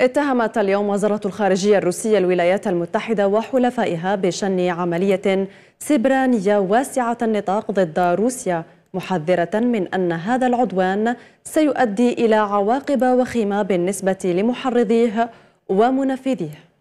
اتهمت اليوم وزارة الخارجية الروسية الولايات المتحدة وحلفائها بشن عملية سبرانية واسعة النطاق ضد روسيا محذرة من أن هذا العدوان سيؤدي إلى عواقب وخيمة بالنسبة لمحرضيه ومنفذيه